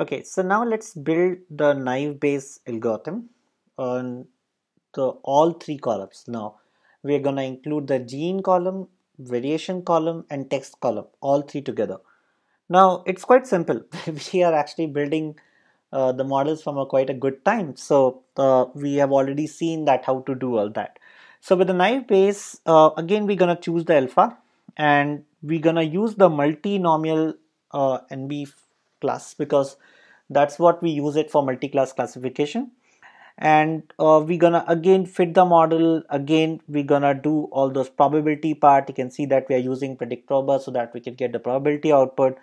Okay, so now let's build the naive Bayes algorithm on the all three columns. Now we're gonna include the gene column, variation column, and text column, all three together. Now it's quite simple. we are actually building uh, the models from a quite a good time. So uh, we have already seen that how to do all that. So with the naive Bayes, uh, again we're gonna choose the alpha and we're gonna use the multinomial uh, NB class because that's what we use it for multi-class classification and uh, we're gonna again fit the model again we're gonna do all those probability part you can see that we are using proba so that we can get the probability output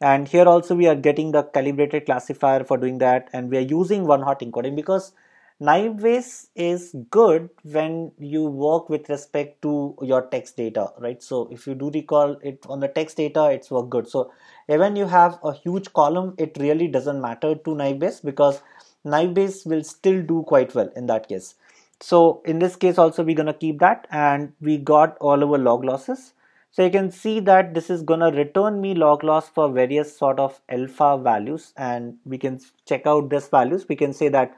and here also we are getting the calibrated classifier for doing that and we are using one hot encoding because Naive Ways is good when you work with respect to your text data, right? So if you do recall it on the text data, it's work good. So even you have a huge column, it really doesn't matter to Naive base because Naive base will still do quite well in that case. So in this case also we're gonna keep that and we got all our log losses. So you can see that this is gonna return me log loss for various sort of alpha values and we can check out this values. We can say that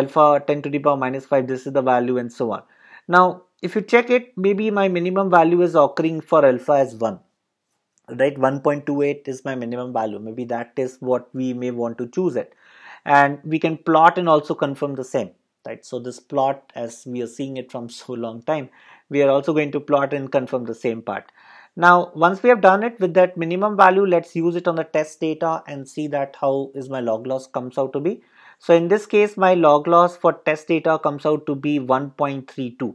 alpha 10 to the power minus 5 this is the value and so on now if you check it maybe my minimum value is occurring for alpha as 1 right 1.28 is my minimum value maybe that is what we may want to choose it and we can plot and also confirm the same right so this plot as we are seeing it from so long time we are also going to plot and confirm the same part now once we have done it with that minimum value let's use it on the test data and see that how is my log loss comes out to be so in this case, my log loss for test data comes out to be 1.32.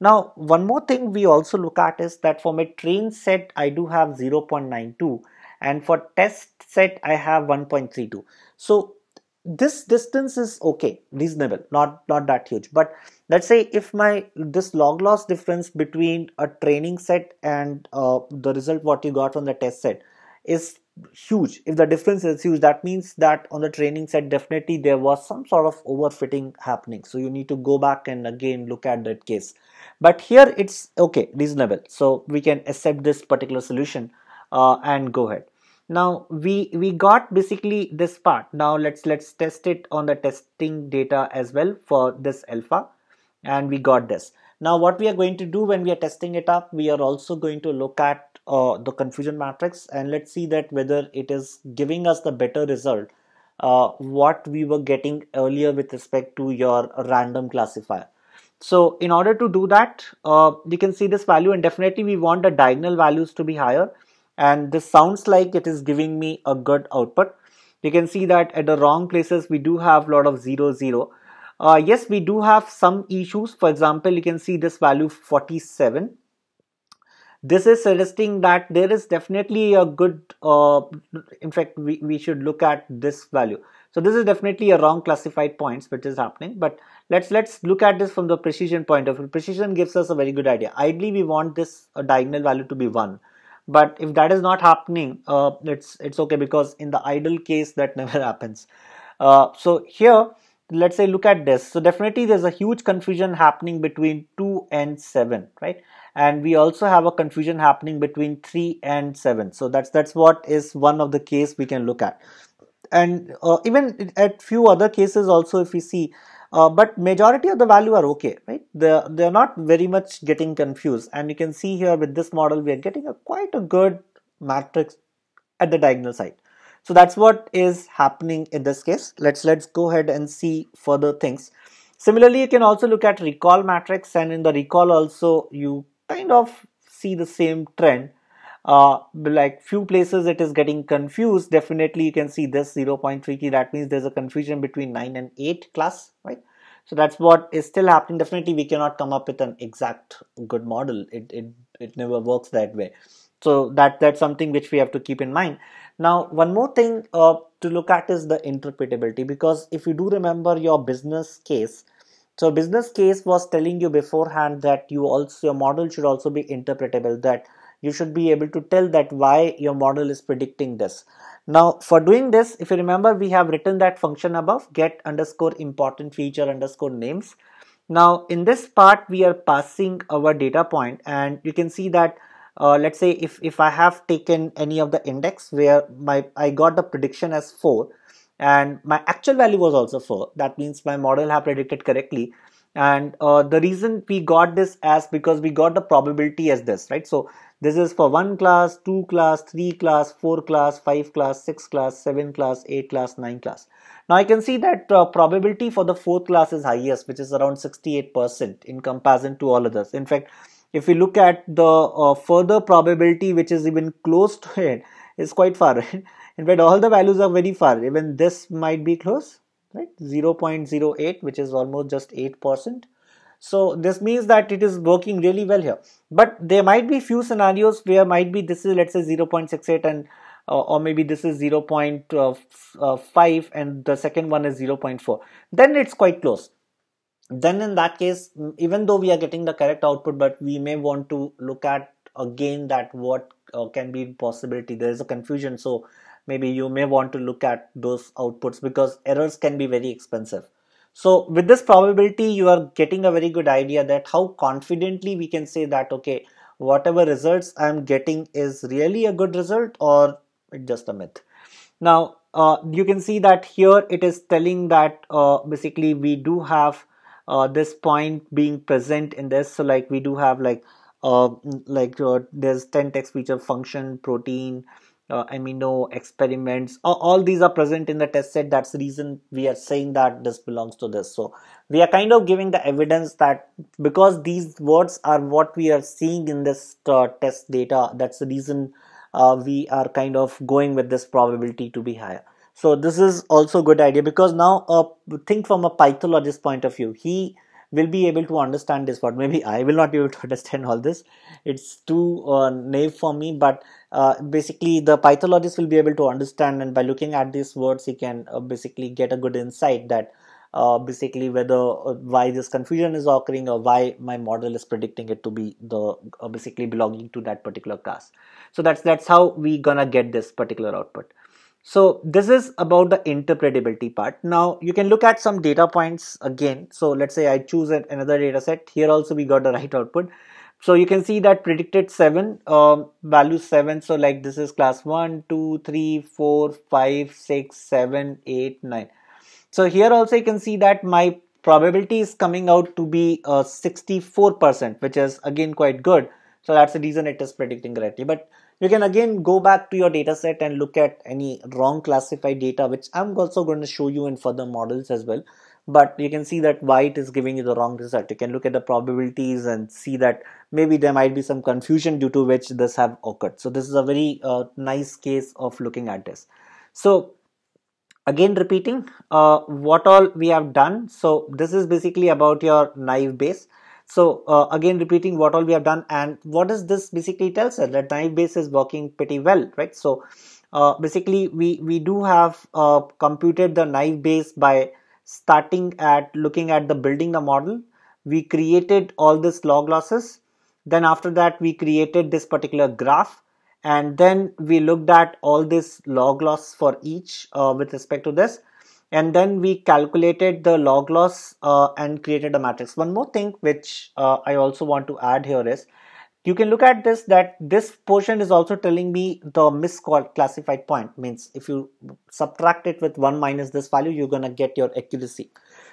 Now, one more thing we also look at is that for my train set, I do have 0.92 and for test set, I have 1.32. So this distance is okay, reasonable, not, not that huge. But let's say if my this log loss difference between a training set and uh, the result what you got from the test set is huge if the difference is huge that means that on the training set definitely there was some sort of overfitting happening so you need to go back and again look at that case but here it's okay reasonable so we can accept this particular solution uh, and go ahead now we we got basically this part now let's let's test it on the testing data as well for this alpha and we got this now what we are going to do when we are testing it up we are also going to look at uh, the confusion matrix and let's see that whether it is giving us the better result uh, what we were getting earlier with respect to your random classifier. So in order to do that, uh, you can see this value and definitely we want the diagonal values to be higher and this sounds like it is giving me a good output. You can see that at the wrong places we do have lot of 0, 0. Uh, yes, we do have some issues. For example, you can see this value 47 this is suggesting that there is definitely a good uh, in fact we, we should look at this value so this is definitely a wrong classified points which is happening but let's let's look at this from the precision point of view precision gives us a very good idea ideally we want this uh, diagonal value to be 1 but if that is not happening uh, it's it's okay because in the idle case that never happens uh, so here let's say look at this so definitely there's a huge confusion happening between 2 and 7 right and we also have a confusion happening between 3 and 7 so that's that's what is one of the case we can look at and uh, even at few other cases also if we see uh, but majority of the value are okay right they're, they're not very much getting confused and you can see here with this model we are getting a quite a good matrix at the diagonal side so that's what is happening in this case. Let's let's go ahead and see further things. Similarly, you can also look at recall matrix and in the recall also you kind of see the same trend. Uh, like few places it is getting confused. Definitely you can see this 0.3 that means there's a confusion between 9 and 8 class, right? So that's what is still happening. Definitely we cannot come up with an exact good model. It, it, it never works that way so that that's something which we have to keep in mind now one more thing uh, to look at is the interpretability because if you do remember your business case so business case was telling you beforehand that you also your model should also be interpretable that you should be able to tell that why your model is predicting this now for doing this if you remember we have written that function above get underscore important feature underscore names now in this part we are passing our data point and you can see that uh, let's say if if i have taken any of the index where my i got the prediction as 4 and my actual value was also 4 that means my model have predicted correctly and uh, the reason we got this as because we got the probability as this right so this is for one class two class three class four class five class six class seven class eight class nine class now i can see that uh, probability for the fourth class is highest which is around 68 percent in comparison to all others in fact if we look at the uh, further probability which is even close to it is quite far right in fact all the values are very far even this might be close right 0.08 which is almost just 8 percent so this means that it is working really well here but there might be few scenarios where might be this is let's say 0.68 and uh, or maybe this is uh, uh, 0.5 and the second one is 0.4 then it's quite close then in that case even though we are getting the correct output but we may want to look at again that what uh, can be possibility there is a confusion so maybe you may want to look at those outputs because errors can be very expensive so with this probability you are getting a very good idea that how confidently we can say that okay whatever results i'm getting is really a good result or just a myth now uh, you can see that here it is telling that uh, basically we do have uh, this point being present in this so like we do have like uh, like uh, there's 10 text feature function protein uh, amino experiments all, all these are present in the test set that's the reason we are saying that this belongs to this so we are kind of giving the evidence that because these words are what we are seeing in this uh, test data that's the reason uh, we are kind of going with this probability to be higher so this is also a good idea because now uh, think from a pythologist point of view he will be able to understand this But maybe i will not be able to understand all this it's too uh, naive for me but uh, basically the pythologist will be able to understand and by looking at these words he can uh, basically get a good insight that uh, basically whether uh, why this confusion is occurring or why my model is predicting it to be the uh, basically belonging to that particular class so that's that's how we gonna get this particular output so this is about the interpretability part. Now you can look at some data points again. So let's say I choose another data set. Here also we got the right output. So you can see that predicted 7, um, value 7. So like this is class 1, 2, 3, 4, 5, 6, 7, 8, 9. So here also you can see that my probability is coming out to be 64%, uh, which is again quite good. So that's the reason it is predicting correctly. But you can again go back to your dataset and look at any wrong classified data, which I'm also going to show you in further models as well. But you can see that why it is giving you the wrong result. You can look at the probabilities and see that maybe there might be some confusion due to which this have occurred. So this is a very uh, nice case of looking at this. So again repeating uh, what all we have done. So this is basically about your naive base. So uh, again, repeating what all we have done and what does this basically tells us that naive Bayes is working pretty well, right? So uh, basically, we we do have uh, computed the naive Bayes by starting at looking at the building the model. We created all this log losses. Then after that, we created this particular graph. And then we looked at all this log loss for each uh, with respect to this and then we calculated the log loss uh, and created a matrix. One more thing which uh, I also want to add here is you can look at this that this portion is also telling me the misclassified point means if you subtract it with 1 minus this value you're gonna get your accuracy.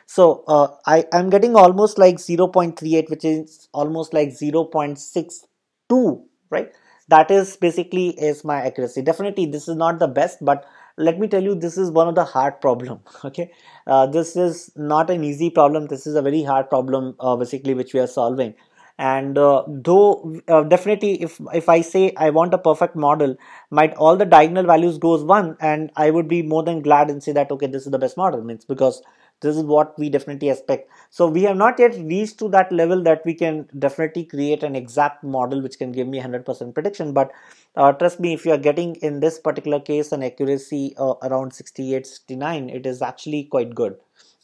So uh, I am getting almost like 0.38 which is almost like 0.62 right that is basically is my accuracy definitely this is not the best but let me tell you this is one of the hard problem okay uh, this is not an easy problem this is a very hard problem uh, basically which we are solving and uh, though uh, definitely if if i say i want a perfect model might all the diagonal values goes one and i would be more than glad and say that okay this is the best model means because this is what we definitely expect so we have not yet reached to that level that we can definitely create an exact model which can give me 100% prediction but uh, trust me if you are getting in this particular case an accuracy uh, around 68 69 it is actually quite good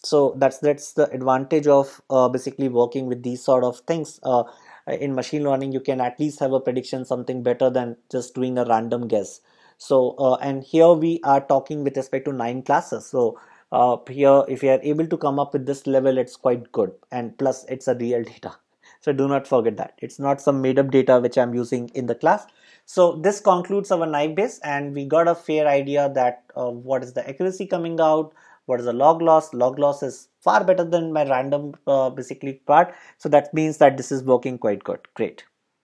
so that's that's the advantage of uh, basically working with these sort of things uh, in machine learning you can at least have a prediction something better than just doing a random guess so uh, and here we are talking with respect to nine classes so uh, here if you are able to come up with this level it's quite good and plus it's a real data so do not forget that. It's not some made up data which I'm using in the class. So this concludes our knife base and we got a fair idea that uh, what is the accuracy coming out, what is the log loss. Log loss is far better than my random uh, basically part. So that means that this is working quite good. Great.